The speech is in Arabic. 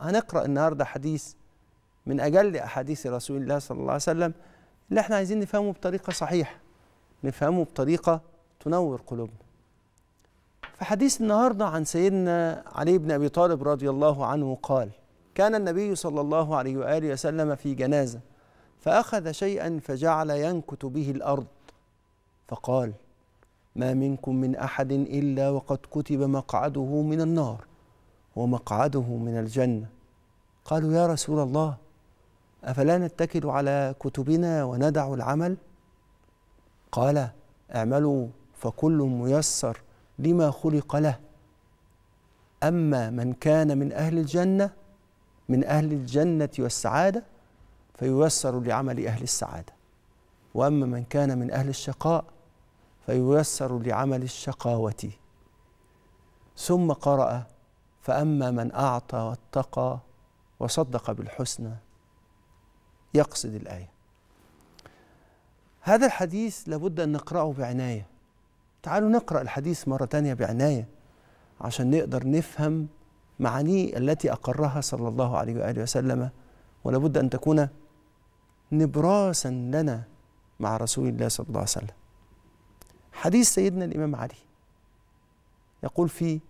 هنقرا النهارده حديث من اجل احاديث رسول الله صلى الله عليه وسلم اللي احنا عايزين نفهمه بطريقه صحيحه نفهمه بطريقه تنور قلوبنا فحديث النهارده عن سيدنا علي بن ابي طالب رضي الله عنه قال كان النبي صلى الله عليه واله وسلم في جنازه فاخذ شيئا فجعل ينكت به الارض فقال ما منكم من احد الا وقد كتب مقعده من النار ومقعده من الجنه قالوا يا رسول الله افلا نتكل على كتبنا وندع العمل قال اعملوا فكل ميسر لما خلق له اما من كان من اهل الجنه من اهل الجنه والسعاده فييسر لعمل اهل السعاده واما من كان من اهل الشقاء فييسر لعمل الشقاوه ثم قرأ فأما من أعطى واتقى وصدق بالحسنى يقصد الآية هذا الحديث لابد أن نقرأه بعناية تعالوا نقرأ الحديث مرة تانية بعناية عشان نقدر نفهم معانيه التي أقرها صلى الله عليه وآله وسلم ولابد أن تكون نبراسا لنا مع رسول الله صلى الله عليه وسلم حديث سيدنا الإمام علي يقول فيه